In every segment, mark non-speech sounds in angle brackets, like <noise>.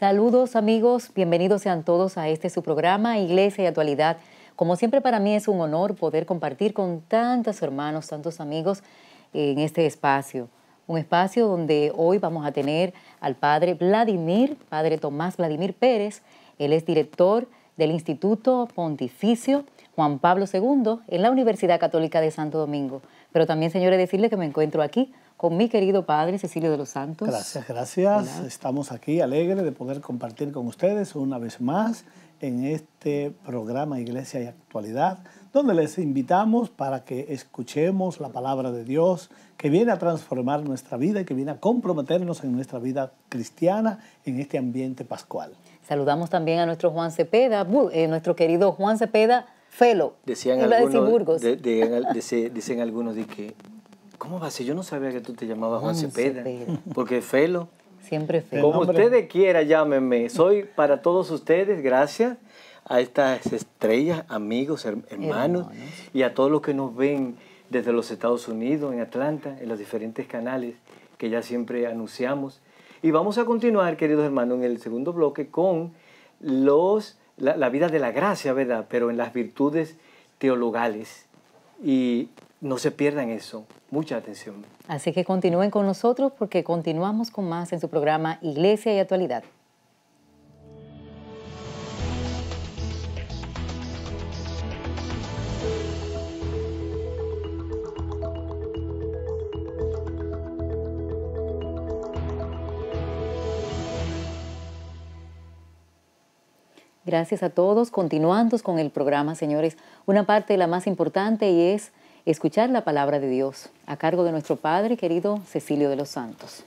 Saludos amigos, bienvenidos sean todos a este su programa Iglesia y Actualidad. Como siempre para mí es un honor poder compartir con tantos hermanos, tantos amigos en este espacio. Un espacio donde hoy vamos a tener al padre Vladimir, padre Tomás Vladimir Pérez. Él es director del Instituto Pontificio Juan Pablo II en la Universidad Católica de Santo Domingo. Pero también, señores, decirle que me encuentro aquí con mi querido padre Cecilio de los Santos. Gracias, gracias. Estamos aquí alegres de poder compartir con ustedes una vez más en este programa Iglesia y Actualidad, donde les invitamos para que escuchemos la palabra de Dios que viene a transformar nuestra vida y que viene a comprometernos en nuestra vida cristiana en este ambiente pascual. Saludamos también a nuestro Juan Cepeda, eh, nuestro querido Juan Cepeda Felo. Decían algunos, dicen algunos de que ¿Cómo va a Yo no sabía que tú te llamabas Juan, Cepeda, Porque Felo. Siempre Felo. Como ustedes quieran, llámeme. Soy para todos ustedes, gracias a estas estrellas, amigos, hermanos, y a todos los que nos ven desde los Estados Unidos, en Atlanta, en los diferentes canales que ya siempre anunciamos. Y vamos a continuar, queridos hermanos, en el segundo bloque con los, la, la vida de la gracia, ¿verdad? Pero en las virtudes teologales. Y no se pierdan eso mucha atención. Así que continúen con nosotros porque continuamos con más en su programa Iglesia y Actualidad. Gracias a todos. Continuando con el programa, señores, una parte de la más importante y es escuchar la palabra de Dios a cargo de nuestro Padre querido Cecilio de los Santos.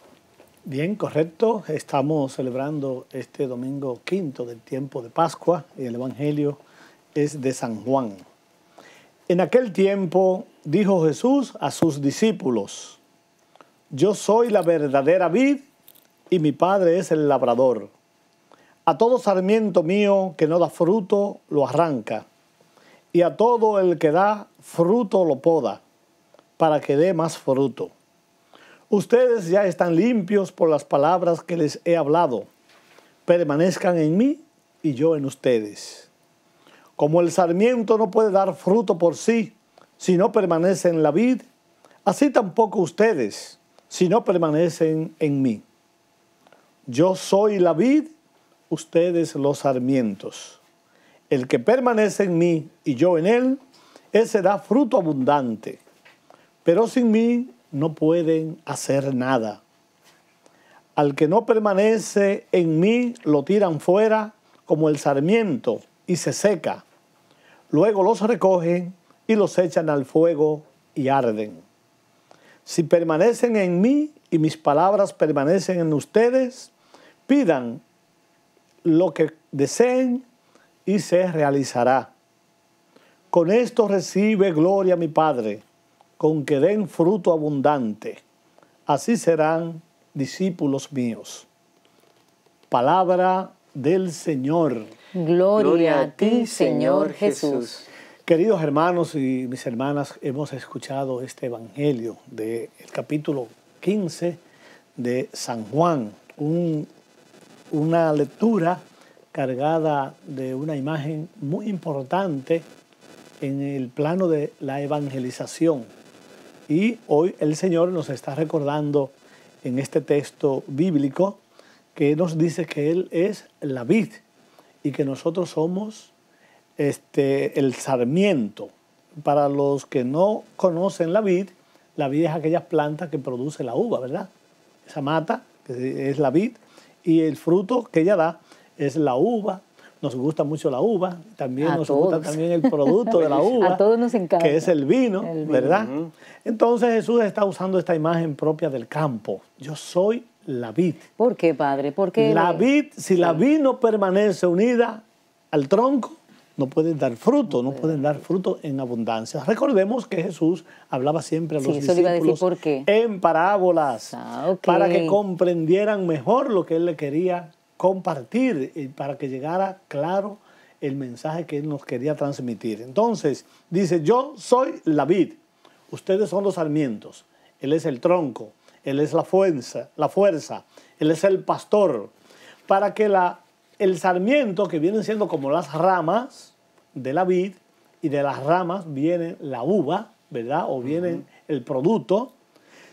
Bien, correcto. Estamos celebrando este domingo quinto del tiempo de Pascua y el Evangelio es de San Juan. En aquel tiempo dijo Jesús a sus discípulos, yo soy la verdadera vid y mi Padre es el labrador. A todo sarmiento mío que no da fruto lo arranca y a todo el que da fruto lo poda, para que dé más fruto. Ustedes ya están limpios por las palabras que les he hablado. Permanezcan en mí y yo en ustedes. Como el sarmiento no puede dar fruto por sí si no permanece en la vid, así tampoco ustedes si no permanecen en mí. Yo soy la vid, ustedes los sarmientos. El que permanece en mí y yo en él, ese da fruto abundante. Pero sin mí no pueden hacer nada. Al que no permanece en mí lo tiran fuera como el sarmiento y se seca. Luego los recogen y los echan al fuego y arden. Si permanecen en mí y mis palabras permanecen en ustedes, pidan lo que deseen y se realizará. Con esto recibe gloria mi Padre, con que den fruto abundante. Así serán discípulos míos. Palabra del Señor. Gloria, a ti, Señor Jesús. Queridos hermanos y mis hermanas, hemos escuchado este Evangelio del capítulo 15 de San Juan, una lectura cargada de una imagen muy importante en el plano de la evangelización. Y hoy el Señor nos está recordando en este texto bíblico que nos dice que Él es la vid y que nosotros somos este, el sarmiento. Para los que no conocen la vid, la vid es aquella planta que produce la uva, ¿verdad? Esa mata, que es la vid, y el fruto que ella da es la uva. Nos gusta mucho la uva, también nos gusta también el producto de la <laughs> uva. Que es el vino, ¿verdad? Entonces Jesús está usando esta imagen propia del campo. Yo soy la vid. ¿Por qué, padre? Porque la vid, si la vid no permanece unida al tronco, no pueden dar fruto, no, pueden dar fruto en abundancia. Recordemos que Jesús hablaba siempre a los discípulos en parábolas ah, para que comprendieran mejor lo que él le quería compartir para que llegara claro el mensaje que él nos quería transmitir. Entonces, dice, yo soy la vid, ustedes son los sarmientos, él es el tronco, él es la fuerza, la fuerza él es el pastor, para que la, el sarmiento, que vienen siendo como las ramas de la vid, y de las ramas viene la uva, ¿verdad? O viene el producto,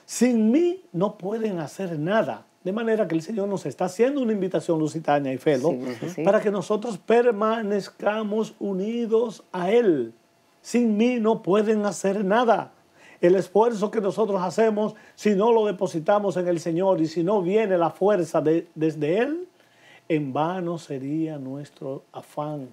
sin mí no pueden hacer nada. De manera que el Señor nos está haciendo una invitación, lusitana y Felo, para que nosotros permanezcamos unidos a Él. Sin mí no pueden hacer nada. El esfuerzo que nosotros hacemos, si no lo depositamos en el Señor y si no viene la fuerza desde Él, en vano sería nuestro afán,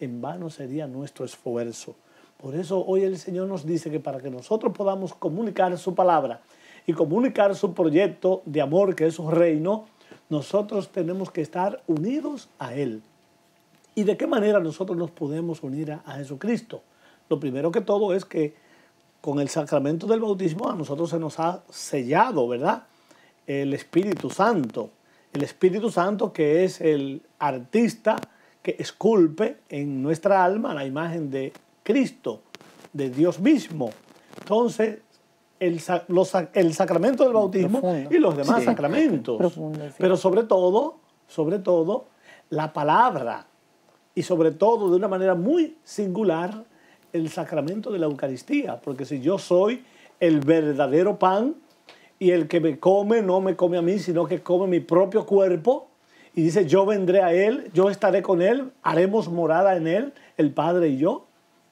en vano sería nuestro esfuerzo. Por eso hoy el Señor nos dice que para que nosotros podamos comunicar su palabra, y comunicar su proyecto de amor, que es su reino, nosotros tenemos que estar unidos a Él. ¿Y de qué manera nosotros nos podemos unir a, Jesucristo? Lo primero que todo es que con el sacramento del bautismo a nosotros se nos ha sellado, ¿verdad? El Espíritu Santo. El Espíritu Santo que es el artista que esculpe en nuestra alma la imagen de Cristo, de Dios mismo. Entonces, el, los, el sacramento del bautismo y los demás sacramentos. Pero sobre todo, sobre todo, la palabra y sobre todo de una manera muy singular el sacramento de la Eucaristía, porque si yo soy el verdadero pan y el que me come no me come a mí, sino que come mi propio cuerpo, y dice, yo vendré a Él, yo estaré con Él, haremos morada en Él, el Padre y yo,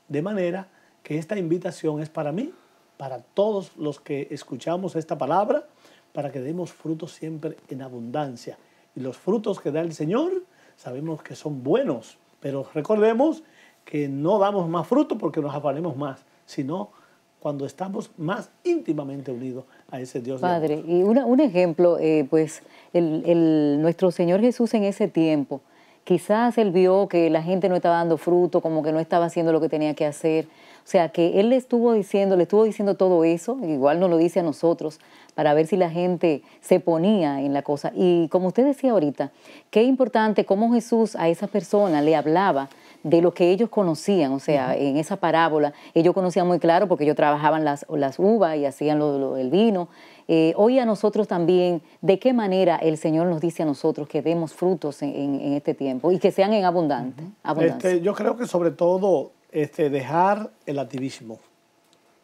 de manera que esta invitación es para mí para todos los que escuchamos esta palabra, para que demos frutos siempre en abundancia. Y los frutos que da el Señor sabemos que son buenos, pero recordemos que no damos más fruto porque nos afanemos más, sino cuando estamos más íntimamente unidos a ese Dios. Padre, y un ejemplo, eh, pues el, nuestro Señor Jesús en ese tiempo, quizás él vio que la gente no estaba dando fruto, como que no estaba haciendo lo que tenía que hacer, o sea, que él le estuvo diciendo, le estuvo diciendo todo eso, igual nos lo dice a nosotros, para ver si la gente se ponía en la cosa. Y como usted decía ahorita, qué importante cómo Jesús a esa persona le hablaba de lo que ellos conocían, o sea, en esa parábola, ellos conocían muy claro porque ellos trabajaban las, las uvas y hacían lo, del el vino. Eh, hoy a nosotros también, de qué manera el Señor nos dice a nosotros que demos frutos en, este tiempo y que sean en abundante. Este, yo creo que sobre todo este, dejar el activismo.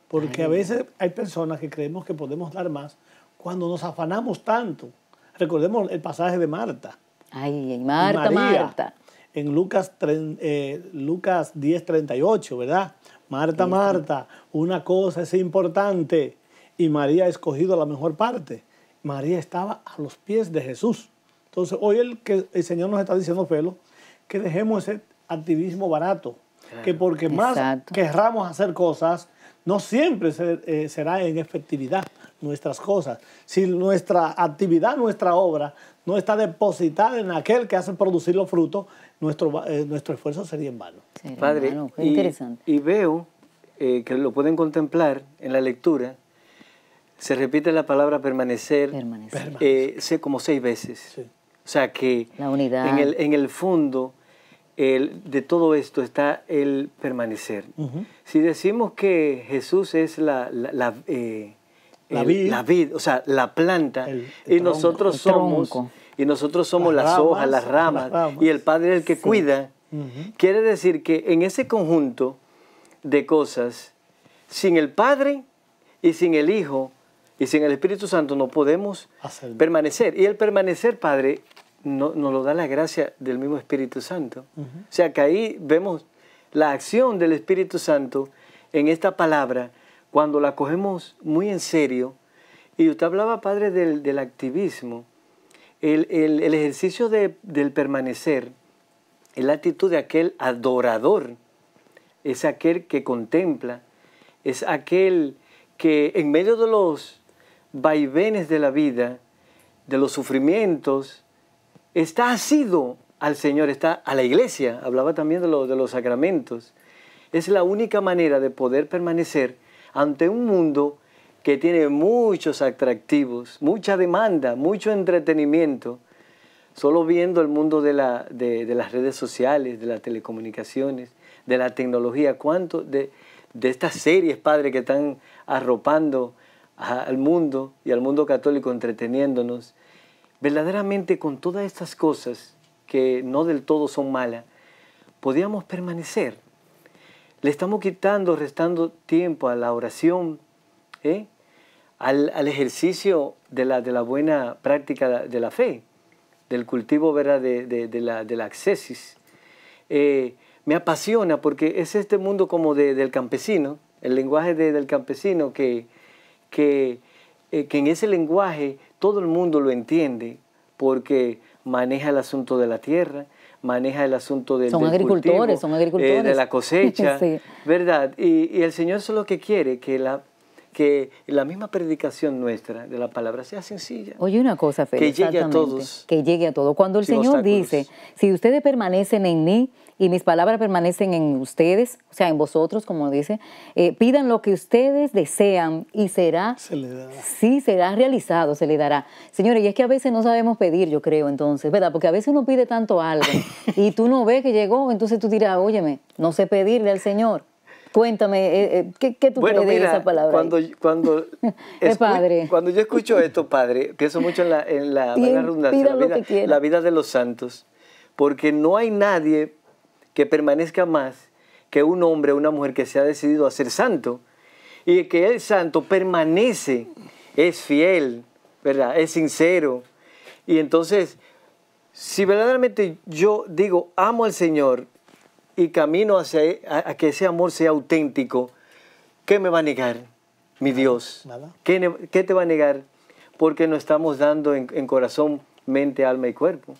Porque a veces hay personas que creemos que podemos dar más cuando nos afanamos tanto. Recordemos el pasaje de Marta. Ay, Marta, Marta. En Lucas, eh, Lucas 10, 38, ¿verdad? Marta, Marta, una cosa es importante y María ha escogido la mejor parte. María estaba a los pies de Jesús. Entonces, hoy el, que el Señor nos está diciendo, Felo, que dejemos ese activismo barato, que porque más querramos hacer cosas, no siempre eh, será en efectividad nuestras cosas. Si nuestra actividad, nuestra obra, no está depositada en aquel que hace producir los frutos, nuestro, eh, nuestro esfuerzo sería en vano. Padre, interesante. y veo eh, que lo pueden contemplar en la lectura. Se repite la palabra permanecer, como seis veces. O sea que En, el, en el fondo el, de todo esto está el permanecer. Si decimos que Jesús es la, la, eh, o sea, la planta, y, nosotros somos, y nosotros somos las, hojas, las ramas, y el Padre es el que cuida, quiere decir que en ese conjunto de cosas, sin el Padre y sin el Hijo y sin el Espíritu Santo no podemos permanecer. Y el permanecer, Padre, no, nos lo da la gracia del mismo Espíritu Santo. O sea que ahí vemos la acción del Espíritu Santo en esta palabra cuando la cogemos muy en serio. Y usted hablaba, padre, del, activismo, el, ejercicio del permanecer, la actitud de aquel adorador, es aquel que contempla, es aquel que en medio de los vaivenes de la vida, de los sufrimientos, está asido al Señor, está a la iglesia. Hablaba también de, de los sacramentos. Es la única manera de poder permanecer ante un mundo que tiene muchos atractivos, mucha demanda, mucho entretenimiento. Solo viendo el mundo de, las redes sociales, de las telecomunicaciones, de la tecnología, cuánto de, de estas series, Padre, que están arropando al mundo y al mundo católico entreteniéndonos, verdaderamente con todas estas cosas que no del todo son malas, podíamos permanecer. Le estamos quitando, restando tiempo a la oración, ¿eh? al, ejercicio de la, de la, buena práctica de la fe, del cultivo ¿verdad? De, la, de accesis. Eh, me apasiona porque es este mundo como del campesino, el lenguaje del campesino que, que, eh, que en ese lenguaje todo el mundo lo entiende porque maneja el asunto de la tierra, maneja el asunto del, son agricultores, eh, agricultores. de la cosecha, <laughs> ¿verdad? Y, el Señor solo que quiere, que la, que la misma predicación nuestra de la palabra sea sencilla. Oye, una cosa, Felipe. Que llegue a todos. Que llegue a todos. Cuando el Señor dice, si ustedes permanecen en mí, y mis palabras permanecen en ustedes, o sea, en vosotros, como dice. Eh, pidan lo que ustedes desean y será. Se le dará. Sí, será realizado, se le dará. Señores, y es que a veces no sabemos pedir, yo creo, entonces, ¿verdad? Porque a veces uno pide tanto algo <laughs> y tú no ves que llegó, entonces tú dirás, Óyeme, no sé pedirle al Señor. Cuéntame, eh, eh, ¿qué, tú crees esa palabra? Cuando, cuando, <laughs> padre. cuando yo escucho esto, padre, pienso mucho en la, en la, la vida de los santos, porque no hay nadie que permanezca más que un hombre o una mujer que se ha decidido a ser santo y que el santo permanece, es fiel, ¿verdad? Es sincero. Y entonces, si verdaderamente yo digo, amo al Señor y camino hacia a, que ese amor sea auténtico, ¿qué me va a negar mi Dios? ¿Qué, te va a negar? Porque no estamos dando en corazón, mente, alma y cuerpo.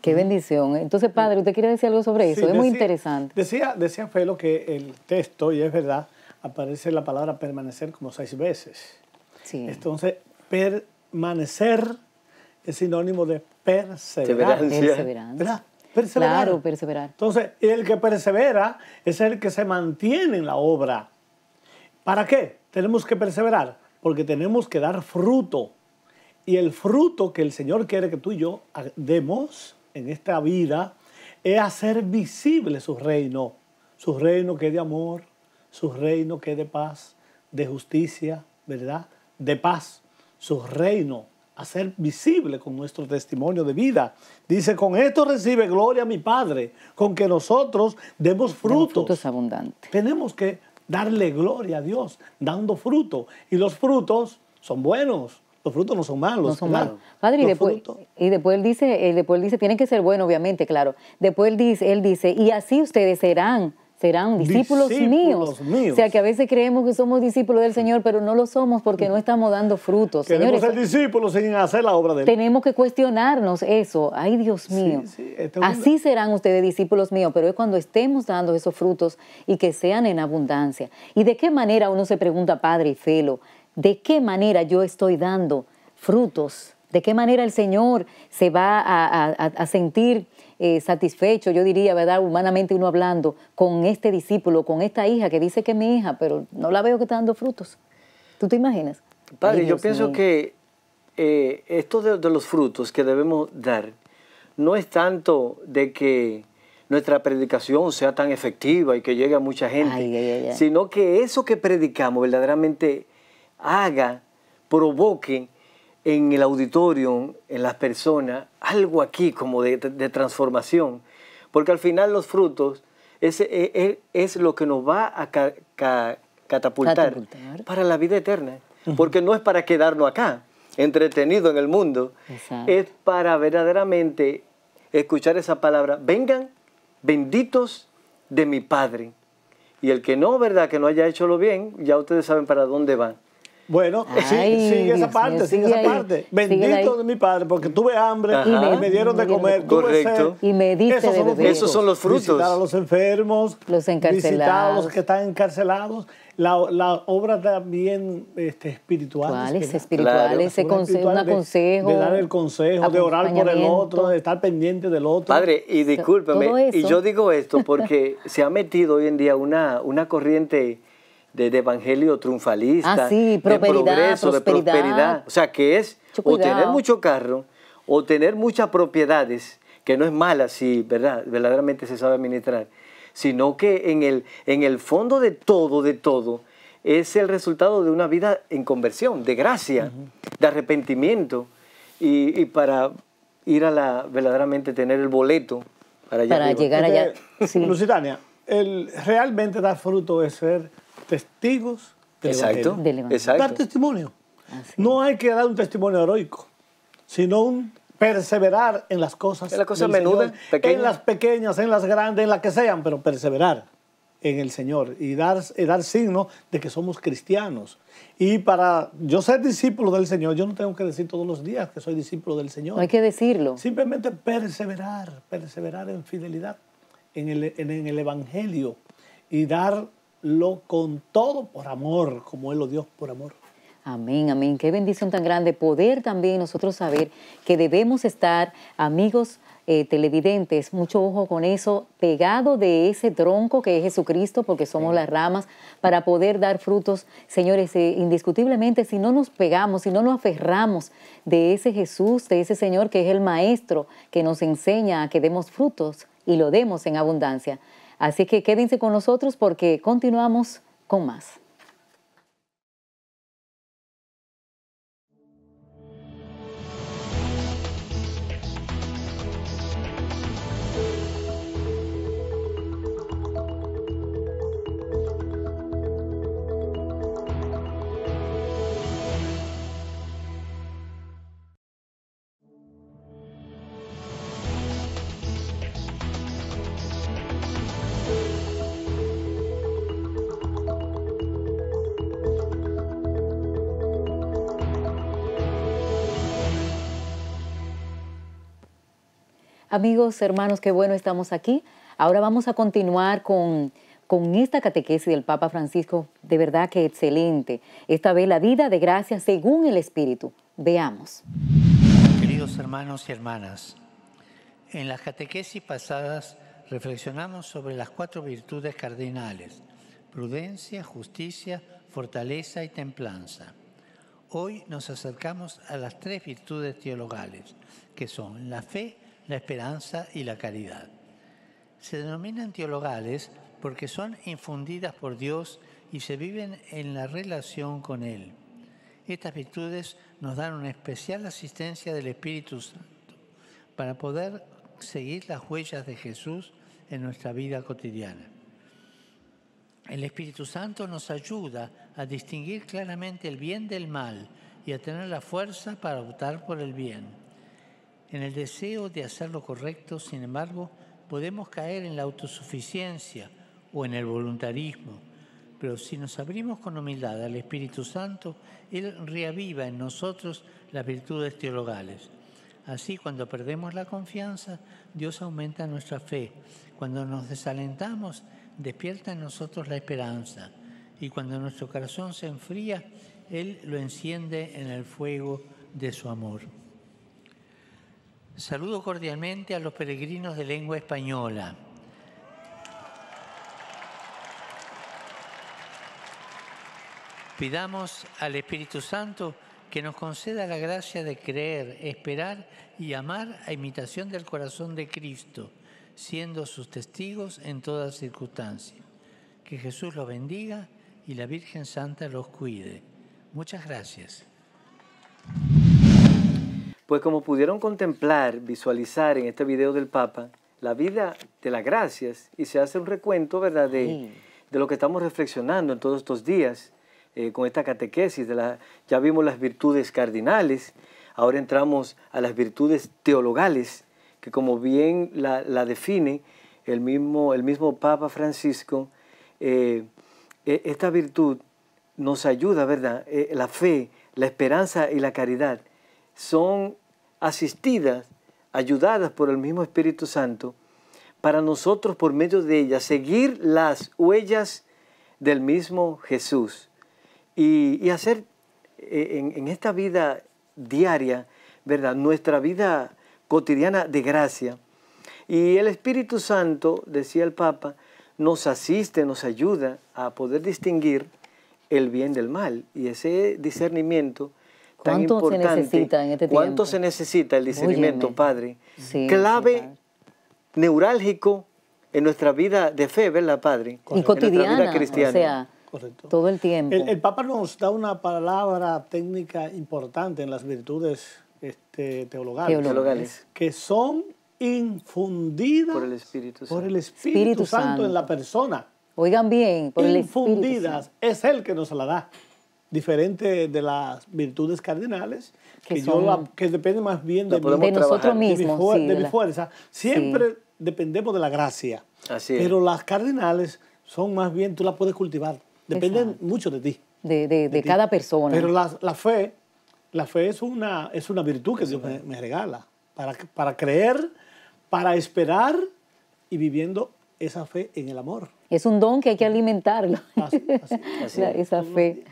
Qué bendición. Entonces, padre, usted quiere decir algo sobre eso. es muy interesante. Decía, decía Felo que el texto, y es verdad, aparece la palabra permanecer como seis veces. Sí. Entonces, permanecer es sinónimo de perseverar. Perseverancia. ¿Verdad? Perseverar. Claro, perseverar. Entonces, el que persevera es el que se mantiene en la obra. ¿Para qué? Tenemos que perseverar, porque tenemos que dar fruto. Y el fruto que el Señor quiere que tú y yo demos en esta vida es hacer visible su reino, su reino que es de amor, su reino que es de paz, de justicia, ¿verdad? De paz, su reino, hacer visible con nuestro testimonio de vida. Dice, con esto recibe gloria mi Padre, con que nosotros demos frutos. frutos abundantes. Tenemos que darle gloria a Dios, dando fruto. Y los frutos son buenos, los frutos no son malos. son malos. Padre, y después, y después, él dice, eh, después dice, tienen que ser buenos, obviamente, claro. Después él dice, él dice, y así ustedes serán, serán discípulos, míos. O sea que a veces creemos que somos discípulos del Señor, pero no lo somos porque no estamos dando frutos. Queremos ser discípulos sin hacer la obra de Él. Tenemos que cuestionarnos eso. Ay, Dios mío. Este así serán ustedes discípulos míos, pero es cuando estemos dando esos frutos y que sean en abundancia. ¿Y de qué manera uno se pregunta, Padre y Felo? de qué manera yo estoy dando frutos, de qué manera el Señor se va a, sentir eh, satisfecho, yo diría, ¿verdad? Humanamente uno hablando con este discípulo, con esta hija que dice que es mi hija, pero no la veo que está dando frutos. ¿Tú te imaginas? Padre, yo pienso que eh, esto de, los frutos que debemos dar no es tanto de que nuestra predicación sea tan efectiva y que llegue a mucha gente, sino que eso que predicamos verdaderamente haga, provoque en el auditorio, en las personas, algo aquí como de, transformación. Porque al final los frutos es, e, e, es, lo que nos va a catapultar, para la vida eterna. Porque no es para quedarnos acá, entretenido en el mundo. Es para verdaderamente escuchar esa palabra. Vengan benditos de mi Padre. Y el que no, ¿verdad? Que no haya hecho lo bien, ya ustedes saben para dónde van. Bueno, sí, sigue esa parte, sigue, esa parte. Bendito de mi padre, porque tuve hambre y me, dieron de comer, Correcto. y me diste esos, de son esos son los frutos. Visitar a los enfermos, los encarcelados. los que están encarcelados. La, obra también este, espiritual. Espirituales, espirituales, claro. es un de, consejo. De dar el consejo, de orar por el otro, de estar pendiente del otro. Padre, y discúlpeme, y yo digo esto porque <laughs> se ha metido hoy en día una, una corriente de, evangelio triunfalista, ah, de progreso, de prosperidad. O sea, que es o tener mucho carro, o tener muchas propiedades, que no es mala si ¿verdad? verdaderamente se sabe administrar, sino que en el, en el fondo de todo, de todo, es el resultado de una vida en conversión, de gracia, de arrepentimiento, y, para ir a la, verdaderamente tener el boleto para, este, allá para llegar allá. Lusitania, el realmente dar fruto es ser testigos del Evangelio. Dar testimonio. No hay que dar un testimonio heroico, sino un perseverar en las cosas. En las cosas menudas, en las pequeñas, en las grandes, en las que sean, pero perseverar en el Señor y dar, dar signo de que somos cristianos. Y para yo ser discípulo del Señor, yo no tengo que decir todos los días que soy discípulo del Señor. No hay que decirlo. Simplemente perseverar, perseverar en fidelidad, en el, en el Evangelio y dar lo con todo por amor, como Él lo dio por amor. Amén, amén. Qué bendición tan grande poder también nosotros saber que debemos estar, amigos eh, televidentes, mucho ojo con eso, pegado de ese tronco que es Jesucristo, porque somos las ramas, para poder dar frutos. Señores, eh, indiscutiblemente, si no nos pegamos, si no nos aferramos de ese Jesús, de ese Señor que es el Maestro, que nos enseña a que demos frutos y lo demos en abundancia. Así que quédense con nosotros porque continuamos con más. Amigos, hermanos, qué bueno estamos aquí. Ahora vamos a continuar con, con esta catequesis del Papa Francisco. De verdad que excelente. Esta vez la vida de gracia según el Espíritu. Veamos. Queridos hermanos y hermanas, en las catequesis pasadas reflexionamos sobre las cuatro virtudes cardinales, prudencia, justicia, fortaleza y templanza. Hoy nos acercamos a las tres virtudes teologales, que son la fe, la esperanza y la caridad. Se denominan teologales porque son infundidas por Dios y se viven en la relación con Él. Estas virtudes nos dan una especial asistencia del Espíritu Santo para poder seguir las huellas de Jesús en nuestra vida cotidiana. El Espíritu Santo nos ayuda a distinguir claramente el bien del mal y a tener la fuerza para optar por el bien. En el deseo de hacer lo correcto, sin embargo, podemos caer en la autosuficiencia o en el voluntarismo, pero si nos abrimos con humildad al Espíritu Santo, Él reaviva en nosotros las virtudes teologales. Así, cuando perdemos la confianza, Dios aumenta nuestra fe. Cuando nos desalentamos, despierta en nosotros la esperanza. Y cuando nuestro corazón se enfría, Él lo enciende en el fuego de su amor. Saludo cordialmente a los peregrinos de lengua española. Pidamos al Espíritu Santo que nos conceda la gracia de creer, esperar y amar a imitación del corazón de Cristo, siendo sus testigos en toda circunstancia. Que Jesús los bendiga y la Virgen Santa los cuide. Muchas gracias. Pues como pudieron contemplar, visualizar en este video del Papa, la vida de las gracias y se hace un recuento, ¿verdad?, de, lo que estamos reflexionando en todos estos días eh, con esta catequesis. De la, ya vimos las virtudes cardinales, ahora entramos a las virtudes teologales, que como bien la, define el mismo, el mismo Papa Francisco, eh, e, esta virtud nos ayuda, ¿verdad? Eh, la fe, la esperanza y la caridad son asistidas, ayudadas por el mismo Espíritu Santo, para nosotros por medio de ellas seguir las huellas del mismo Jesús y, hacer eh, en, en, esta vida diaria, ¿verdad? Nuestra vida cotidiana de gracia. Y el Espíritu Santo, decía el Papa, nos asiste, nos ayuda a poder distinguir el bien del mal. Y ese discernimiento ¿Cuánto se necesita en este tiempo? ¿Cuánto se necesita el discernimiento, Padre? Clave neurálgico en nuestra vida de fe, ¿verdad, Padre? Y cotidiana, en vida cristiana. Correcto. todo el tiempo. El, Papa nos da una palabra técnica importante en las virtudes este, teologales, que son infundidas por el Espíritu Santo, en la persona. Oigan bien, por infundidas, el Espíritu Santo. es Él que nos la da diferente de las virtudes cardinales, que, son, que depende más bien de, de nosotros mismos, de mi, fuerza. Siempre dependemos de la gracia, pero las cardinales son más bien, tú las puedes cultivar, dependen mucho de ti. De, cada persona. Pero la, fe, la fe es una, es una virtud que Dios me, regala, para, para creer, para esperar y viviendo esa fe en el amor. Es un don que hay que alimentarlo. Así, así, <laughs> esa fe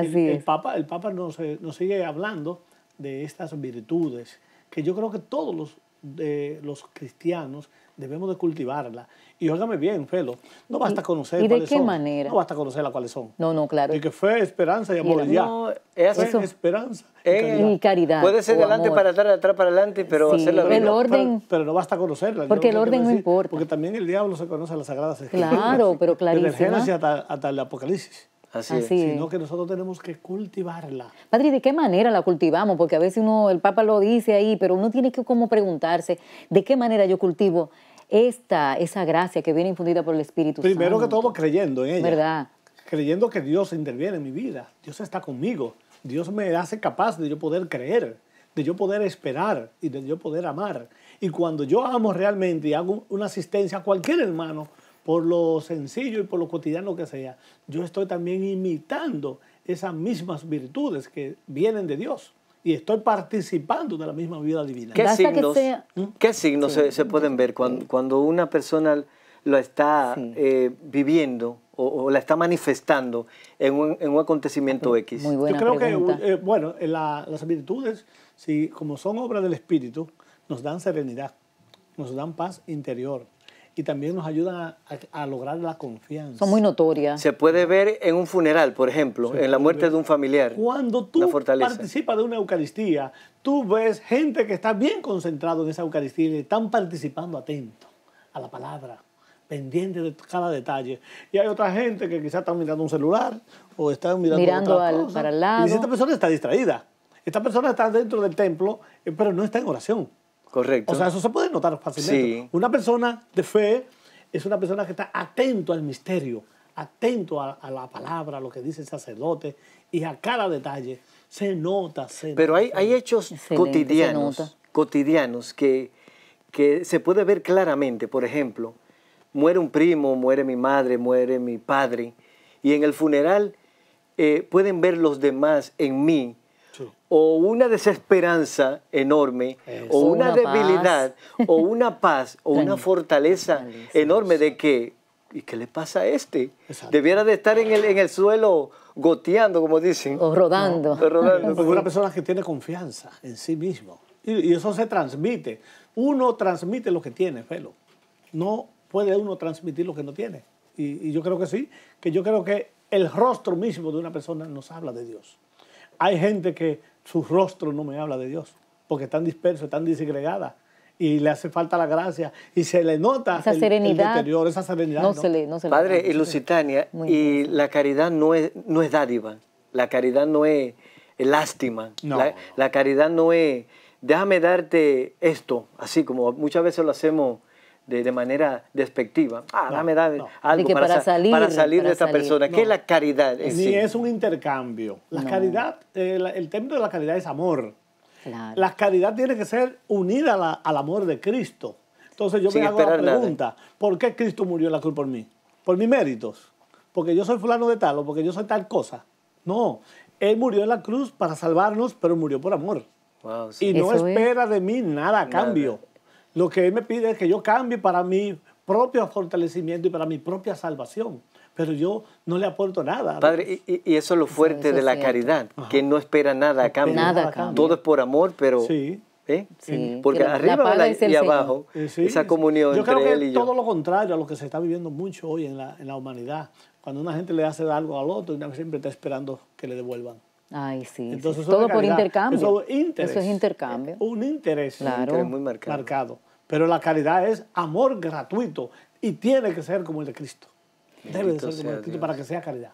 el, Papa, el Papa nos, sigue hablando de estas virtudes que yo creo que todos los, de, los cristianos debemos de cultivarla. Y óigame bien, Felo, no basta conocer ¿Y de qué manera? No basta conocer cuáles son. No, no, claro. Y que fe, esperanza y amor ya. es esperanza eh, y, caridad. Puede ser delante para atrás, atrás para adelante, pero El orden. Pero, no basta conocerla. Porque el orden no importa. Porque también el diablo se conoce a las sagradas escrituras. Claro, pero <laughs> clarísimo. Desde Génesis hasta el Apocalipsis. Así Sino que nosotros tenemos que cultivarla. Padre, ¿de qué manera la cultivamos? Porque a veces uno, el Papa lo dice ahí, pero uno tiene que como preguntarse, ¿de qué manera yo cultivo esta, esa gracia que viene infundida por el Espíritu Santo? Primero que todo, creyendo en ella. ¿Verdad? Creyendo que Dios interviene en mi vida, Dios está conmigo, Dios me hace capaz de yo poder creer, de yo poder esperar y de yo poder amar. Y cuando yo amo realmente y hago una asistencia a cualquier hermano, por lo sencillo y por lo cotidiano que sea, yo estoy también imitando esas mismas virtudes que vienen de Dios y estoy participando de la misma vida divina. ¿Qué signos, sea... ¿qué signos se, pueden ver cuando, una persona lo está eh, viviendo o, la está manifestando en un, acontecimiento X? Muy buena Yo creo que, eh, eh, bueno, las virtudes, si, como son obra del Espíritu, nos dan serenidad, nos dan paz interior, y también nos ayudan a, lograr la confianza. Son muy notorias. Se puede ver en un funeral, por ejemplo, en la muerte de un familiar. Cuando tú participas de una Eucaristía, tú ves gente que está bien concentrado en esa Eucaristía y están participando atento a la palabra, pendiente de cada detalle. Y hay otra gente que quizás está mirando un celular o está mirando, otra para el Y esta persona está distraída. Esta persona está dentro del templo, eh, pero no está en oración. Correcto. O sea, eso se puede notar fácilmente. Sí. Una persona de fe es una persona que está atento al misterio, atento a, la palabra, a lo que dice el sacerdote y a cada detalle. Se nota, se Pero hay, hay hechos cotidianos, cotidianos que, se puede ver claramente. Por ejemplo, muere un primo, muere mi madre, muere mi padre. Y en el funeral eh, pueden ver los demás en mí o una desesperanza enorme, o una, debilidad, o una paz, o una fortaleza enorme de que, ¿y qué le pasa a este? Debiera de estar en el, suelo goteando, como dicen. O rodando. Porque una persona que tiene confianza en sí mismo. Y, eso se transmite. Uno transmite lo que tiene, Felo. No puede uno transmitir lo que no tiene. y yo creo que sí, que yo creo que el rostro mismo de una persona nos habla de Dios. Hay gente que su rostro no me habla de Dios, porque están dispersos, están disgregadas y le hace falta la gracia y se le nota esa el, serenidad, esa serenidad. Padre y Lusitania, y la caridad no es, dádiva, la caridad no es lástima, la, caridad no es déjame darte esto, así como muchas veces lo hacemos de, manera despectiva. Ah, dame, dame algo para, salir, de esta persona. ¿Qué es la caridad? Ni es un intercambio. La caridad, eh, el término de la caridad es amor. Claro. La caridad tiene que ser unida al amor de Cristo. Entonces yo me hago la pregunta, ¿por qué Cristo murió en la cruz por mí? Por mis méritos. Porque yo soy fulano de tal o porque yo soy tal cosa. No, Él murió en la cruz para salvarnos, pero murió por amor. Y no espera de mí nada a nada. cambio. Lo que Él me pide es que yo cambie para mi propio fortalecimiento y para mi propia salvación. Pero yo no le aporto nada. Padre, y, eso es lo fuerte de la caridad, que no espera nada a cambio. Nada a cambio. Todo es por amor, pero... Sí. ¿Eh? Porque arriba y abajo, eh, esa comunión yo entre creo que él y yo. todo lo contrario a lo que se está viviendo mucho hoy en la, en la humanidad. Cuando una gente le hace algo al otro, siempre está esperando que le devuelvan. Ay, sí. Todo por intercambio. Eso, es intercambio. Un interés, muy marcado. Pero la caridad es amor gratuito y tiene que ser como el de Cristo. Debe de ser como el de Cristo para que sea caridad.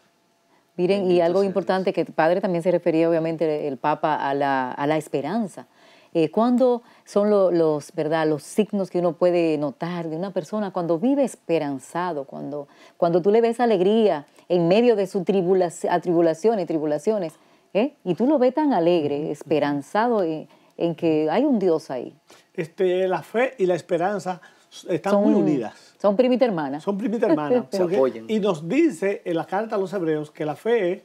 Miren, y algo importante que que padre también se refería obviamente el Papa a la, a la esperanza. Eh, ¿Cuándo son los, ¿verdad? los signos que uno puede notar de una persona? Cuando vive esperanzado, cuando, cuando tú le ves alegría en medio de sus tribulaciones, tribulaciones, tribulaciones ¿eh? Y tú lo ves tan alegre, esperanzado en, que hay un Dios ahí. Este, la fe y la esperanza están muy unidas. Son primita hermana. Son primita hermana. <laughs> y nos dice en la carta a los hebreos que la fe es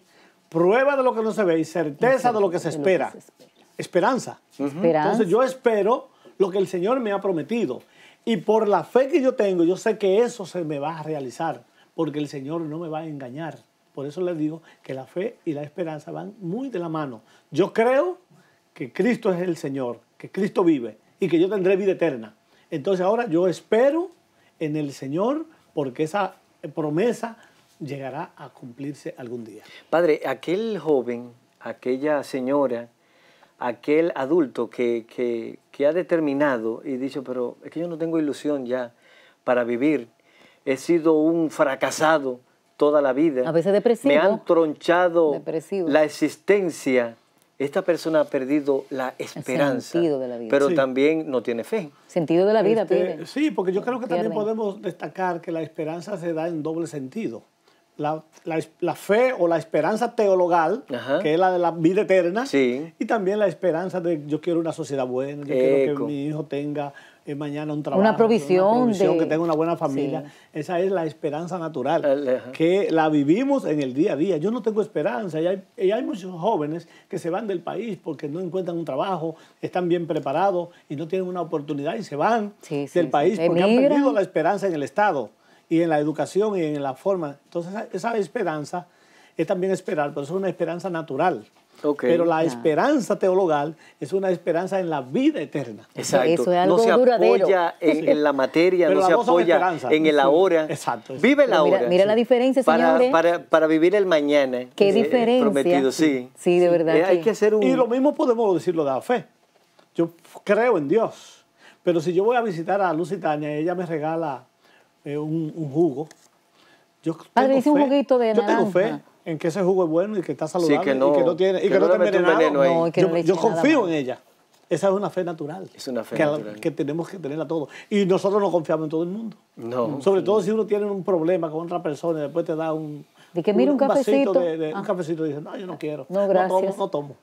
prueba de lo que no se ve y certeza de lo que se espera. Esperanza. esperanza. Entonces yo espero lo que el Señor me ha prometido. Y por la fe que yo tengo, yo sé que eso se me va a realizar, porque el Señor no me va a engañar. Por eso les digo que la fe y la esperanza van muy de la mano. Yo creo que Cristo es el Señor, que Cristo vive y que yo tendré vida eterna. Entonces ahora yo espero en el Señor porque esa promesa llegará a cumplirse algún día. Padre, aquel joven, aquella señora, aquel adulto que, ha determinado y dicho, pero es que yo no tengo ilusión ya para vivir, he sido un fracasado, toda la vida. A veces depresivo. Me han tronchado la existencia. Esta persona ha perdido la esperanza, pero también no tiene fe. Sentido de la vida, este, Sí, porque yo creo que también podemos destacar que la esperanza se da en doble sentido. La, fe o la esperanza teologal, que es la de la vida eterna, y también la esperanza de yo quiero una sociedad buena, yo quiero que mi hijo tenga es mañana un trabajo. Una provisión. que tenga una buena familia. Esa es la esperanza natural, que la vivimos en el día a día. Yo no tengo esperanza y hay, muchos jóvenes que se van del país porque no encuentran un trabajo, están bien preparados y no tienen una oportunidad y se van del país porque han perdido la esperanza en el Estado y en la educación y en la forma. Entonces esa esperanza es también esperar, pero es una esperanza natural. Pero la esperanza teologal es una esperanza en la vida eterna. Exacto. no se apoya en, la materia, no se apoya en el ahora. Exacto. Vive el ahora. Mira, la diferencia, señores. Para, vivir el mañana. Qué eh, diferencia. sí. de verdad. Eh, hay que hacer Y lo mismo podemos decirlo de la fe. Yo creo en Dios. Pero si yo voy a visitar a Lusitania y ella me regala eh, un, jugo, yo tengo fe. un juguito de Yo tengo fe en que ese jugo es bueno y que está saludable que no, y que no tiene y que no, no está yo, no yo confío en ella. Esa es una fe natural. Es una fe que, natural. Que tenemos que tenerla todos. Y nosotros no confiamos en todo el mundo. No. Sobre todo si uno tiene un problema con otra persona y después te da un. de que mira un, cafecito. Un ah. cafecito y dice no, yo no quiero. No, gracias. No tomo,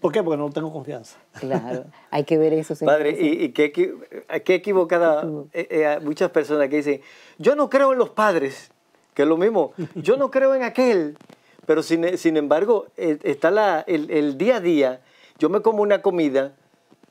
¿Por qué? Porque no tengo confianza. Claro. Hay que ver eso. Padre, y, qué, qué equivocada. Eh, eh, muchas personas que dicen, yo no creo en los padres, que es lo mismo. Yo no creo en aquel. Pero sin, sin embargo, eh, está la, el, el, día a día. Yo me como una comida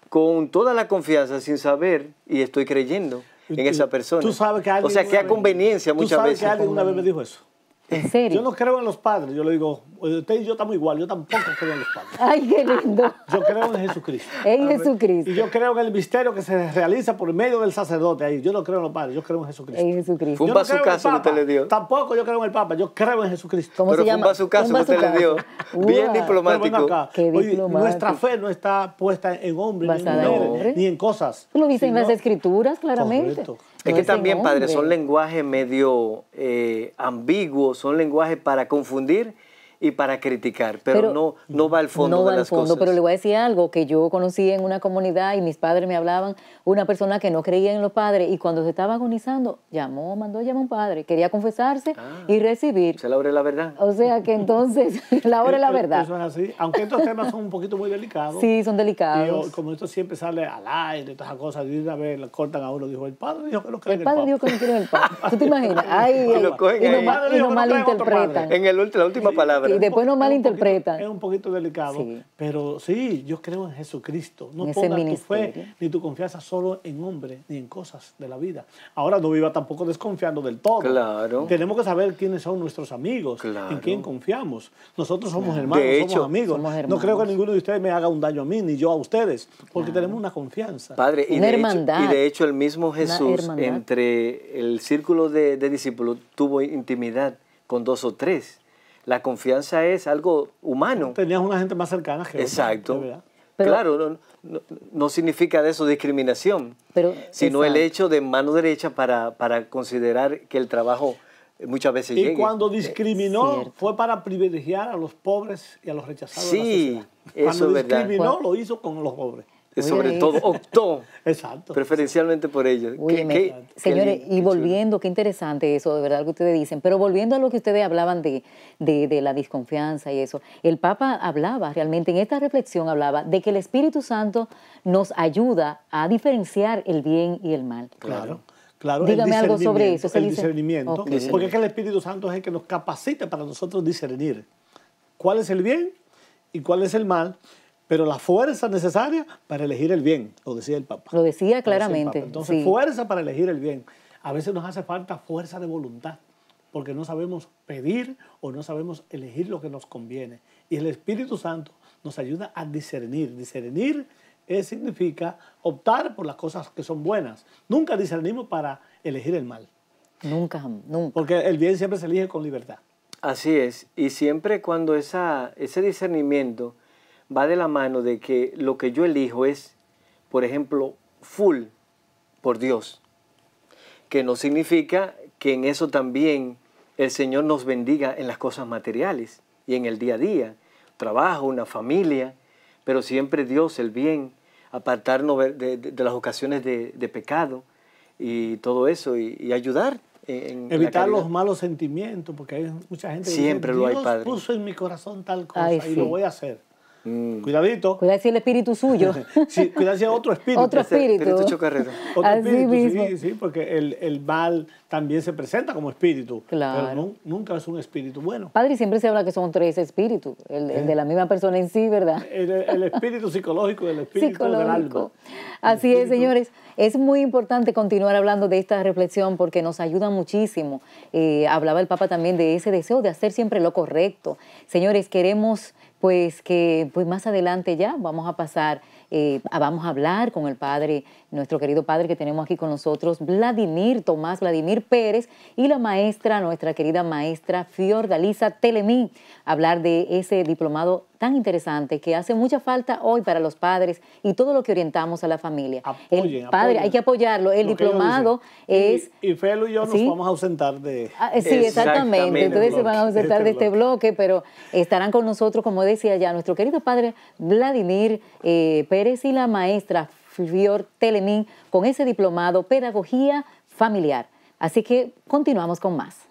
con toda la confianza, sin saber, y estoy creyendo en esa persona. Tú sabes que alguien, o sea, que a conveniencia muchas veces. Tú sabes que alguien una vez me dijo eso. ¿En serio? Yo no creo en los padres, yo le digo, usted y yo estamos igual, yo tampoco creo en los padres. <laughs> Ay, qué lindo. Yo creo en Jesucristo. <laughs> en Jesucristo. Y yo creo en el misterio que se realiza por medio del sacerdote ahí. Yo no creo en los padres, yo creo en Jesucristo. En Jesucristo. Fumba un caso, que usted le dio. Tampoco yo creo en el Papa, yo creo en Jesucristo. ¿Cómo Pero se llama? fue un caso, que usted le dio. <laughs> Bien diplomático. oye, nuestra fe no está puesta en hombres, ni en, cosas. Tú lo dices en las escrituras, claramente. Correcto es que también, padre, son lenguajes medio eh, ambiguos, son lenguajes para confundir y para criticar, pero, no, no va al fondo no va al fondo, Pero le voy a decir algo que yo conocí en una comunidad y mis padres me hablaban, una persona que no creía en los padres y cuando se estaba agonizando, llamó, mandó llamar a un padre, quería confesarse ah, y recibir. Se la la verdad. O sea que entonces, <laughs> <laughs> la hora la verdad. Eso es así, aunque estos temas son un poquito muy delicados. Sí, son delicados. Y como esto siempre sale al aire, todas esas cosas, y una vez cortan a uno, dijo, el padre dijo que no cree el, <laughs> el padre dijo que no el padre. ¿Tú te imaginas? ahí y lo, cogen y lo, malinterpretan. En el, la última palabra y después no malinterpretan. Es un poquito delicado, pero sí, yo creo en Jesucristo. No en pongas tu fe ni tu confianza solo en hombre ni en cosas de la vida. Ahora no viva tampoco desconfiando del todo. Claro. Tenemos que saber quiénes son nuestros amigos, claro. en quién confiamos. Nosotros somos hermanos, de hecho, somos amigos. No creo que ninguno de ustedes me haga un daño a mí ni yo a ustedes, porque tenemos una confianza. Padre, y, de hermandad. Hecho, y de hecho el mismo Jesús entre el círculo de, de discípulos tuvo intimidad con dos o tres la confianza es algo humano. Tenías una gente más cercana que Exacto. claro, no, significa de eso discriminación, sino el hecho de mano derecha para, considerar que el trabajo muchas veces llega. Y cuando discriminó fue para privilegiar a los pobres y a los rechazados. Sí, de Cuando eso es verdad. discriminó lo hizo con los pobres sobre todo optó <laughs> Exacto. preferencialmente por ellos. Señores, y volviendo, qué interesante eso, de verdad, lo que ustedes dicen, pero volviendo a lo que ustedes hablaban de, la desconfianza y eso, el Papa hablaba realmente, en esta reflexión hablaba de que el Espíritu Santo nos ayuda a diferenciar el bien y el mal. Claro. Claro, Dígame algo sobre eso. El discernimiento, porque es que el Espíritu Santo es el que nos capacita para nosotros discernir cuál es el bien y cuál es el mal pero la fuerza necesaria para elegir el bien, lo decía el Papa. Lo decía claramente. Entonces, fuerza para elegir el bien. A veces nos hace falta fuerza de voluntad, porque no sabemos pedir o no sabemos elegir lo que nos conviene. Y el Espíritu Santo nos ayuda a discernir. Discernir significa optar por las cosas que son buenas. Nunca discernimos para elegir el mal. Nunca, nunca. Porque el bien siempre se elige con libertad. Así es. Y siempre cuando esa, ese discernimiento va de la mano de que lo que yo elijo es, por ejemplo, full por Dios, que no significa que en eso también el Señor nos bendiga en las cosas materiales y en el día a día, trabajo, una familia, pero siempre Dios, el bien, apartarnos de, las ocasiones de, pecado y todo eso y, ayudar. En, Evitar los malos sentimientos, porque hay mucha gente que lo hay, puso en mi corazón tal cosa y lo voy a hacer. Mm. Cuidadito. Cuidado si el espíritu suyo. <laughs> sí, cuidado otro <laughs> espíritu. Otro espíritu. <laughs> Otro espíritu, mismo. sí, sí, porque el, el, mal también se presenta como espíritu. Claro. Pero nunca es un espíritu bueno. Padre, siempre se habla que son tres espíritus. El, de la eh. misma persona en sí, ¿verdad? El, espíritu psicológico, el espíritu del alma. Así es, señores. Es muy importante continuar hablando de esta reflexión porque nos ayuda muchísimo. Eh, hablaba el Papa también de ese deseo de hacer siempre lo correcto. Señores, queremos pues que pues más adelante ya vamos a pasar eh, ah, vamos a hablar con el padre, nuestro querido padre que tenemos aquí con nosotros, Vladimir Tomás Vladimir Pérez, y la maestra, nuestra querida maestra Fiordalisa Telemí, hablar de ese diplomado tan interesante que hace mucha falta hoy para los padres y todo lo que orientamos a la familia. el padre, hay que apoyarlo. El diplomado es... Y, Felo y yo nos vamos a ausentar de... Ah, sí, exactamente. Entonces se van a ausentar de este, este bloque. pero estarán con nosotros, como decía ya, nuestro querido padre Vladimir Pérez eh, Pérez y la maestra Fior Telemín con ese diplomado Pedagogía Familiar. Así que continuamos con más.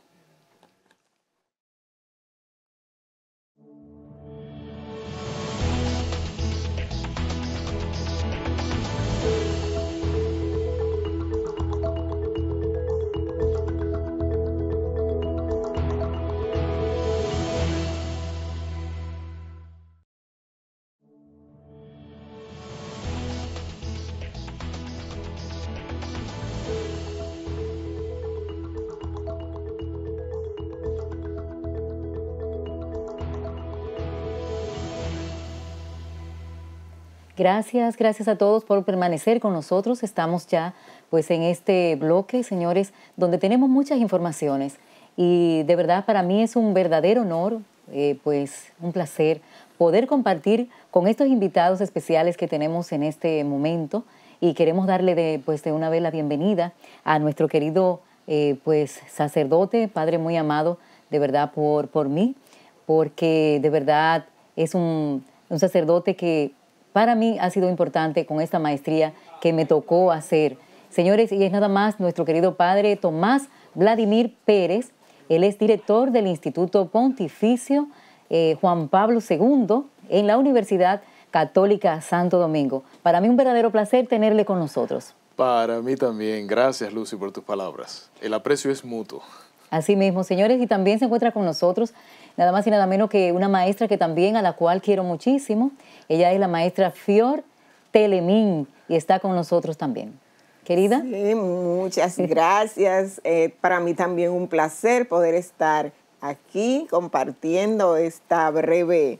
Gracias, gracias a todos por permanecer con nosotros. Estamos ya pues en este bloque, señores, donde tenemos muchas informaciones y de verdad para mí es un verdadero honor, eh, pues un placer poder compartir con estos invitados especiales que tenemos en este momento y queremos darle de, pues de una vez la bienvenida a nuestro querido eh, pues sacerdote, padre muy amado, de verdad por, por mí, porque de verdad es un, un sacerdote que para mí ha sido importante con esta maestría que me tocó hacer. Señores, y es nada más nuestro querido padre Tomás Vladimir Pérez. Él es director del Instituto Pontificio eh, Juan Pablo II en la Universidad Católica Santo Domingo. Para mí un verdadero placer tenerle con nosotros. Para mí también. Gracias, Lucy, por tus palabras. El aprecio es mutuo. Así mismo, señores, y también se encuentra con nosotros nada más y nada menos que una maestra que también a la cual quiero muchísimo, ella es la maestra Fior Telemín y está con nosotros también. Querida. Sí, muchas gracias. Eh, para mí también un placer poder estar aquí compartiendo esta breve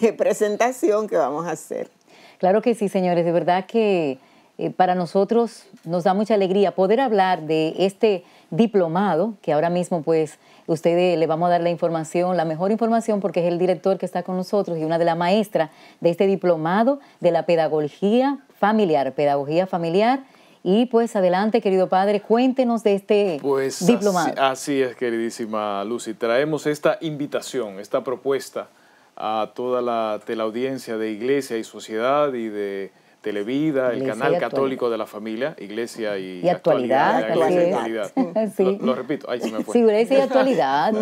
eh, presentación que vamos a hacer. Claro que sí, señores. De verdad que eh, para nosotros nos da mucha alegría poder hablar de este diplomado, que ahora mismo pues ustedes eh, le vamos a dar la información, la mejor información, porque es el director que está con nosotros y una de las maestras de este diplomado de la pedagogía familiar, pedagogía familiar. Y pues adelante, querido padre, cuéntenos de este pues, diplomado. Así, así es, queridísima Lucy. Traemos esta invitación, esta propuesta a toda la teleaudiencia de iglesia y sociedad y de Televida, el canal católico de la familia, Iglesia y, actualidad. <laughs> Lo, repito, ahí se me fue. iglesia y actualidad.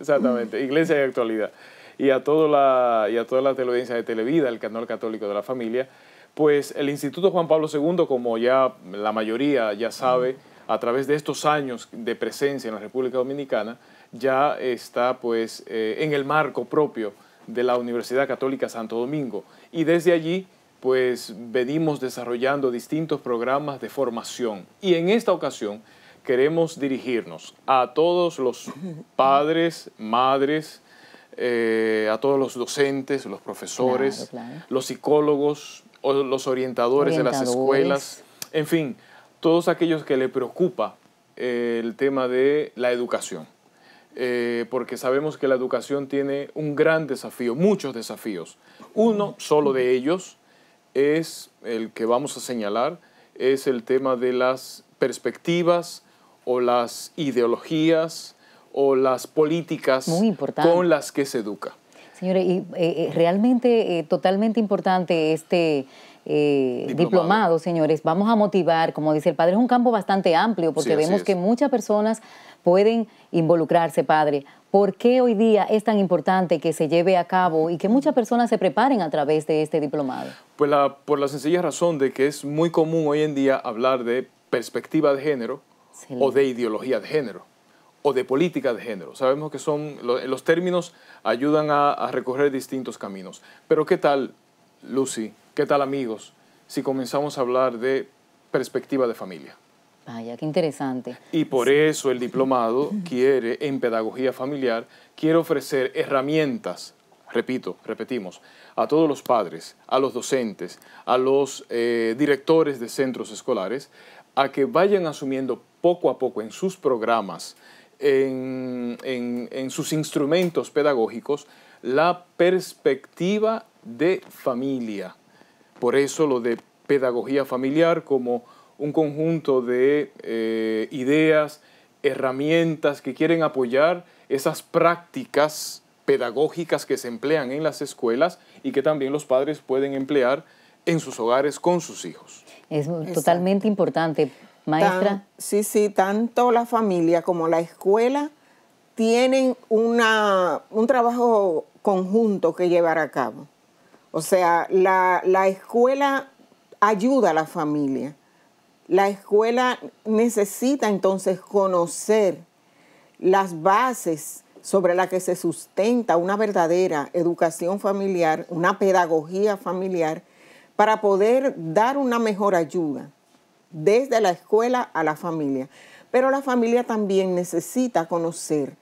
exactamente, Iglesia y actualidad. Y a, toda la, y toda la televidencia de Televida, el canal católico de la familia, pues el Instituto Juan Pablo II, como ya la mayoría ya sabe, a través de estos años de presencia en la República Dominicana, ya está pues eh, en el marco propio de la Universidad Católica Santo Domingo. Y desde allí pues venimos desarrollando distintos programas de formación y en esta ocasión queremos dirigirnos a todos los <laughs> padres, madres, eh, a todos los docentes, los profesores, los psicólogos, o los orientadores, de las escuelas, en fin, todos aquellos que le preocupa eh, el tema de la educación. Eh, porque sabemos que la educación tiene un gran desafío, muchos desafíos. Uno solo de ellos es el que vamos a señalar, es el tema de las perspectivas o las ideologías o las políticas con las que se educa. Señores, y, eh, eh, realmente eh, totalmente importante este diplomado. señores. Vamos a motivar, como dice el padre, es un campo bastante amplio porque vemos que muchas personas pueden involucrarse, padre. ¿Por qué hoy día es tan importante que se lleve a cabo y que muchas personas se preparen a través de este diplomado? Pues por la sencilla razón de que es muy común hoy en día hablar de perspectiva de género o de ideología de género o de política de género. Sabemos que son los términos ayudan a, a, recorrer distintos caminos. Pero ¿qué tal, Lucy? ¿Qué tal, amigos? Si comenzamos a hablar de perspectiva de familia. Vaya, qué interesante. Y por eso el diplomado quiere, en pedagogía familiar, quiere ofrecer herramientas, repito, repetimos, a todos los padres, a los docentes, a los eh, directores de centros escolares, a que vayan asumiendo poco a poco en sus programas, en sus instrumentos pedagógicos, la perspectiva de familia. Por eso lo de pedagogía familiar como un conjunto de eh, ideas, herramientas que quieren apoyar esas prácticas pedagógicas que se emplean en las escuelas y que también los padres pueden emplear en sus hogares con sus hijos. Es totalmente importante, maestra. sí, sí, tanto la familia como la escuela tienen un trabajo conjunto que llevar a cabo. O sea, la, la escuela ayuda a la familia la escuela necesita entonces conocer las bases sobre las que se sustenta una verdadera educación familiar, una pedagogía familiar, para poder dar una mejor ayuda desde la escuela a la familia. Pero la familia también necesita conocer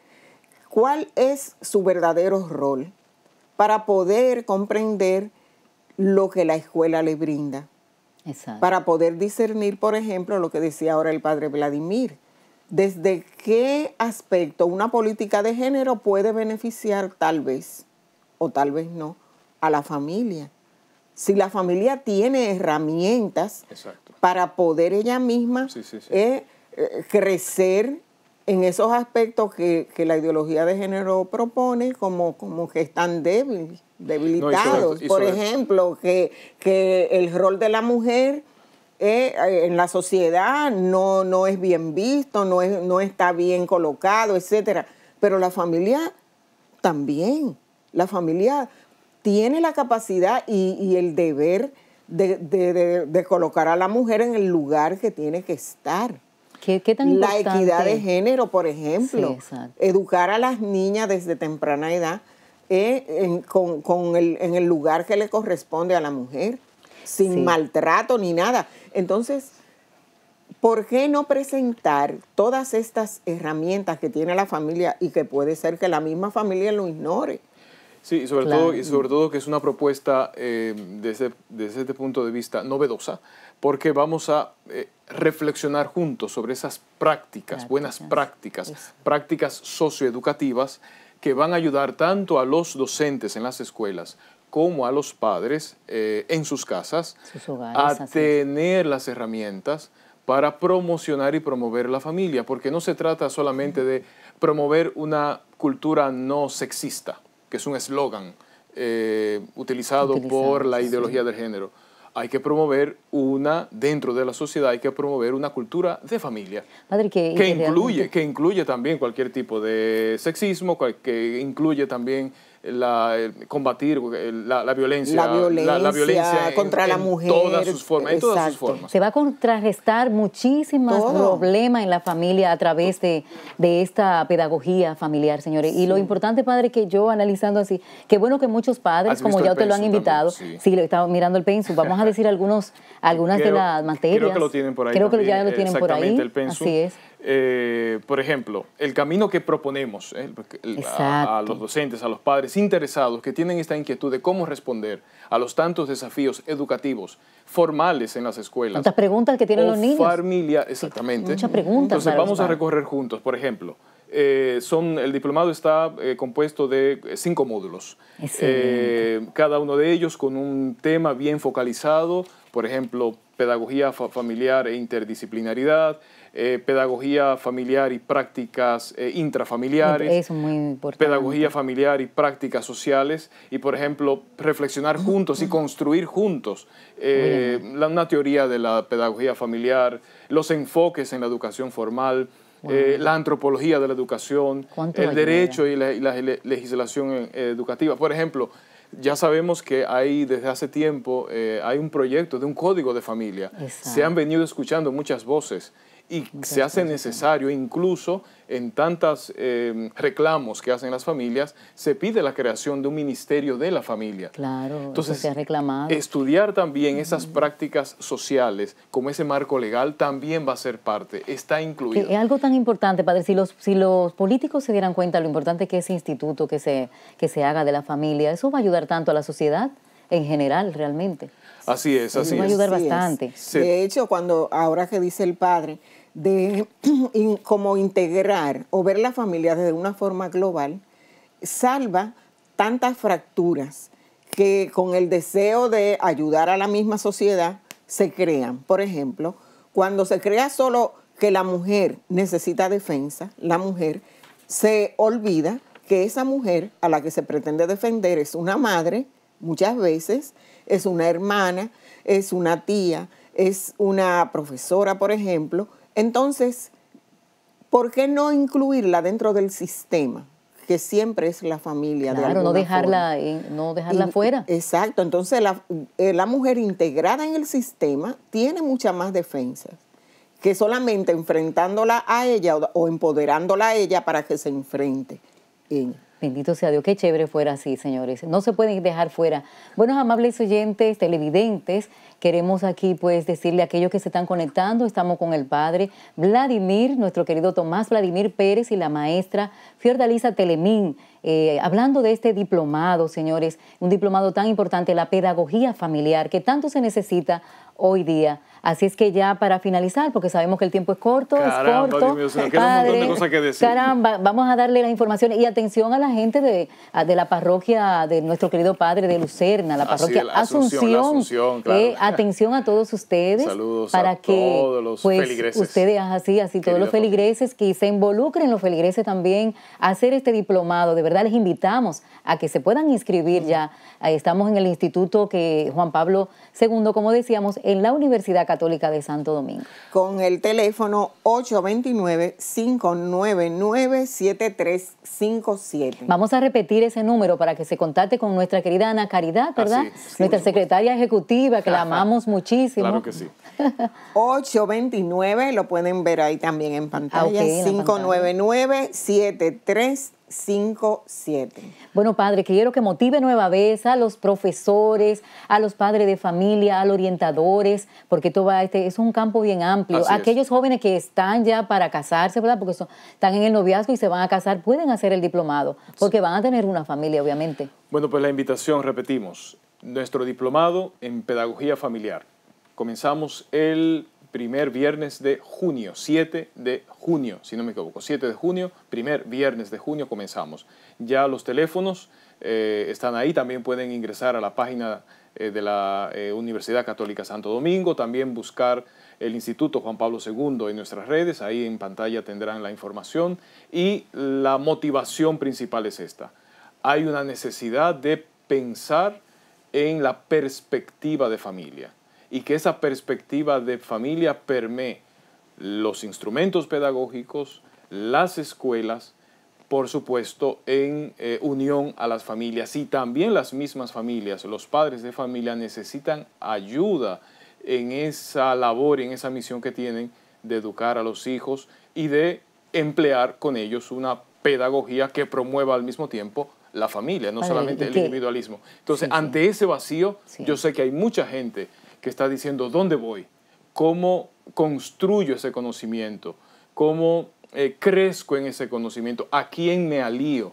cuál es su verdadero rol para poder comprender lo que la escuela le brinda para poder discernir, por ejemplo, lo que decía ahora el padre Vladimir, desde qué aspecto una política de género puede beneficiar tal vez o tal vez no a la familia. Si la familia tiene herramientas para poder ella misma eh, eh, crecer en esos aspectos que, la ideología de género propone como, como que están débiles debilitados. por ejemplo, que, el rol de la mujer... Eh, eh, en la sociedad no, no es bien visto, no, es, no está bien colocado, etcétera. Pero la familia también, la familia tiene la capacidad y, el deber de, colocar a la mujer en el lugar que tiene que estar. ¿Qué, tan la equidad de género, por ejemplo, educar a las niñas desde temprana edad en, el, lugar que le corresponde a la mujer, sin maltrato ni nada. Entonces, ¿por qué no presentar todas estas herramientas que tiene la familia y que puede ser que la misma familia lo ignore? Sí, sobre, todo, sobre todo que es una propuesta desde, eh, este punto de vista novedosa, porque vamos a eh, reflexionar juntos sobre esas prácticas, buenas prácticas, prácticas socioeducativas que van a ayudar tanto a los docentes en las escuelas como a los padres eh, en sus casas a tener las herramientas para promocionar y promover la familia, porque no se trata solamente de promover una cultura no sexista, que es un eslogan eh, utilizado, por la ideología del género, hay que promover una, dentro de la sociedad, hay que promover una cultura de familia. que, que incluye, que incluye también cualquier tipo de sexismo, que incluye también la, combatir la, violencia, la violencia, contra la mujer, en todas sus formas, Se va a contrarrestar muchísimos problemas en la familia a través de, de esta pedagogía familiar, señores. Y lo importante, padre, que yo analizando así, que bueno que muchos padres, como ya te lo han invitado, si sí. mirando el pensum, vamos a <laughs> decir algunos, algunas de las materias. Creo que lo tienen por ahí. Creo que ya lo tienen por ahí. así es eh, por ejemplo, el camino que proponemos eh, a, los docentes, a los padres interesados que tienen esta inquietud de cómo responder a los tantos desafíos educativos formales en las escuelas. muchas preguntas que tienen los niños. Familia, exactamente. Muchas preguntas. Entonces vamos a recorrer juntos, por ejemplo. Eh, son, el diplomado está compuesto de cinco módulos, cada uno de ellos con un tema bien focalizado, por ejemplo, pedagogía familiar e interdisciplinaridad, eh, pedagogía familiar y prácticas eh, intrafamiliares, Eso pedagogía familiar y prácticas sociales, y por ejemplo, reflexionar juntos y construir juntos eh, una teoría de la pedagogía familiar, los enfoques en la educación formal. la antropología de la educación, el derecho y la, legislación educativa. Por ejemplo, ya sabemos que hay desde hace tiempo hay un proyecto de un código de familia. Se han venido escuchando muchas voces y se hace necesario, incluso en tantos em, reclamos que hacen las familias, se pide la creación de un ministerio de la familia. Claro, entonces se ha reclamado. Estudiar también esas prácticas sociales, como ese marco legal, también va a ser parte, está incluido. es algo tan importante, padre, si los, si los políticos se dieran cuenta lo importante que es ese instituto que se, que se haga de la familia, eso va a ayudar tanto a la sociedad en general, realmente. Así es, así es. Va a ayudar bastante. De hecho, cuando ahora que dice el padre, de cómo <clears throat> integrar o ver la familia desde una forma global, salva tantas fracturas que con el deseo de ayudar a la misma sociedad se crean. Por ejemplo, cuando se crea solo que la mujer necesita defensa, la mujer se olvida que esa mujer a la que se pretende defender es una madre, muchas veces, es una hermana, es una tía, es una profesora, por ejemplo, entonces, ¿por qué no incluirla dentro del sistema? que siempre es la familia. Claro, de no dejarla, no dejarla fuera. Exacto, entonces eh, la, mujer integrada en el sistema tiene muchas más defensas que solamente enfrentándola a ella o, empoderándola a ella para que se enfrente. En, Bendito sea Dios, qué chévere fuera así, señores. No se pueden dejar fuera. Buenos amables oyentes, televidentes, queremos aquí pues decirle a aquellos que se están conectando, estamos con el padre Vladimir, nuestro querido Tomás Vladimir Pérez y la maestra Fiordalisa Telemín, eh, hablando de este diplomado, señores, un diplomado tan importante, la pedagogía familiar que tanto se necesita hoy día. Así es que ya para finalizar, porque sabemos que el tiempo es corto, es corto. vamos a darle la información y atención a la gente de, la parroquia de nuestro querido padre de Lucerna, la parroquia Asunción. claro. Eh, atención a todos ustedes. para que pues, Ustedes, así, así, todos los feligreses, que se involucren los feligreses también a hacer este diplomado. De verdad les invitamos a que se puedan inscribir ya. Estamos en el instituto que Juan Pablo II, como decíamos, en la Universidad Católica de Santo Domingo. Con el teléfono 829-599-7357. Vamos a repetir ese número para que se contacte con nuestra querida Ana Caridad, ¿verdad? nuestra secretaria ejecutiva, que la <laughs> amamos muchísimo. Claro que sí. 829, <laughs> lo pueden ver ahí también en pantalla, 599-7357. Ah, 5-7. Bueno, padre, quiero que motive nueva vez a los profesores, a los padres de familia, a los orientadores, porque todo este es un campo bien amplio. Aquellos jóvenes que están ya para casarse, ¿verdad? Porque están en el noviazgo y se van a casar, pueden hacer el diplomado, porque van a tener una familia, obviamente. Bueno, pues la invitación, repetimos, nuestro diplomado en pedagogía familiar. Comenzamos el primer viernes de junio, 7 de junio, si no me equivoco, 7 de junio, primer viernes de junio comenzamos. Ya los teléfonos eh, están ahí, también pueden ingresar a la página eh, de la eh, Universidad Católica Santo Domingo, también buscar el Instituto Juan Pablo II en nuestras redes, ahí en pantalla tendrán la información y la motivación principal es esta. Hay una necesidad de pensar en la perspectiva de familia y que esa perspectiva de familia permee los instrumentos pedagógicos, las escuelas, por supuesto, en eh, unión a las familias y también las mismas familias, los padres de familia necesitan ayuda en esa labor y en esa misión que tienen de educar a los hijos y de emplear con ellos una pedagogía que promueva al mismo tiempo la familia, no solamente el individualismo. Entonces, ante ese vacío, yo sé que hay mucha gente que está diciendo dónde voy, cómo construyo ese conocimiento, cómo eh, crezco en ese conocimiento, a quién me alío,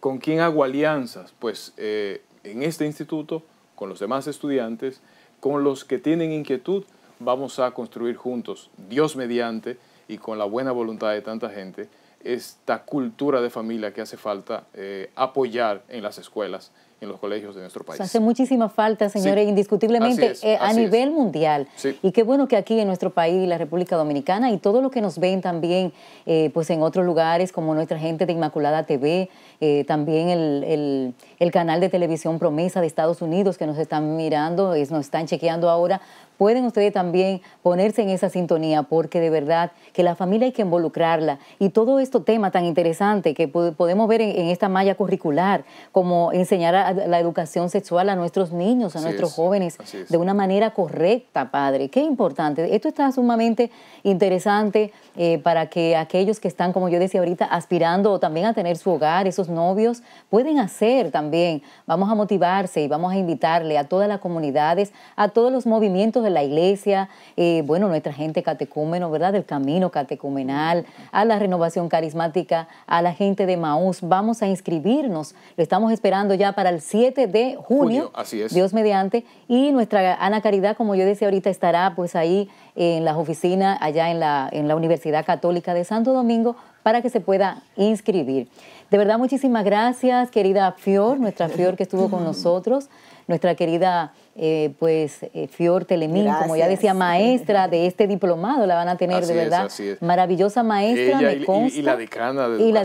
con quién hago alianzas, pues eh, en este instituto, con los demás estudiantes, con los que tienen inquietud, vamos a construir juntos, Dios mediante y con la buena voluntad de tanta gente, esta cultura de familia que hace falta eh, apoyar en las escuelas en los colegios de nuestro país. hace muchísima falta, señores, indiscutiblemente eh, a nivel mundial. Y qué bueno que aquí en nuestro país, la República Dominicana, y todo lo que nos ven también, eh, pues en otros lugares, como nuestra gente de Inmaculada TV, eh, también el, canal de televisión Promesa de Estados Unidos que nos están mirando, nos están chequeando ahora, pueden ustedes también ponerse en esa sintonía, porque de verdad que la familia hay que involucrarla. Y todo este tema tan interesante que podemos ver en, esta malla curricular, como enseñar la educación sexual a nuestros niños, a nuestros jóvenes, de una manera correcta, padre. Qué importante. Esto está sumamente interesante eh, para que aquellos que están, como yo decía ahorita, aspirando también a tener su hogar, esos novios, pueden hacer también. Vamos a motivarse y vamos a invitarle a todas las comunidades, a todos los movimientos la iglesia, eh, bueno, nuestra gente catecúmeno, ¿verdad? Del camino catecumenal, a la renovación carismática, a la gente de Maús. Vamos a inscribirnos, lo estamos esperando ya para el 7 de junio. así Dios mediante. Y nuestra Ana Caridad, como yo decía ahorita, estará pues ahí en las oficinas, allá en la, en la Universidad Católica de Santo Domingo, para que se pueda inscribir. De verdad, muchísimas gracias, querida Fior, nuestra Fior que estuvo con nosotros, nuestra querida eh, pues eh, Fior Telemín, como ya decía, maestra de este diplomado, la van a tener de verdad. Maravillosa maestra, me y, Y, la decana de educación. Y la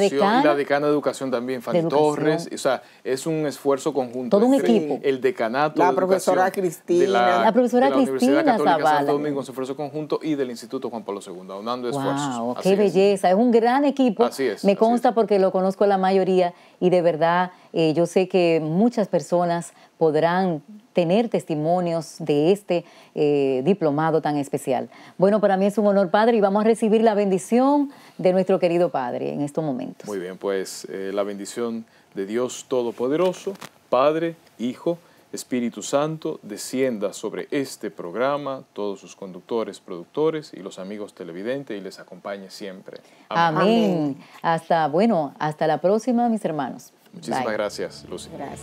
decana, de educación también, Fanny Torres. O sea, es un esfuerzo conjunto. Todo un este, equipo. El decanato. La profesora Cristina. la, profesora de Cristina Católica Santo Domingo, un esfuerzo conjunto y del Instituto Juan Pablo II, aunando esfuerzos. ¡Qué belleza! Es un gran equipo. Me consta porque lo conozco la mayoría y de verdad eh, yo sé que muchas personas podrán tener testimonios de este eh, diplomado tan especial. Bueno, para mí es un honor, Padre, y vamos a recibir la bendición de nuestro querido Padre en estos momentos. Muy bien, pues eh, la bendición de Dios Todopoderoso, Padre, Hijo, Espíritu Santo, descienda sobre este programa, todos sus conductores, productores y los amigos televidentes y les acompañe siempre. Amén. Hasta, bueno, hasta la próxima, mis hermanos. Muchísimas gracias, Lucy. Gracias.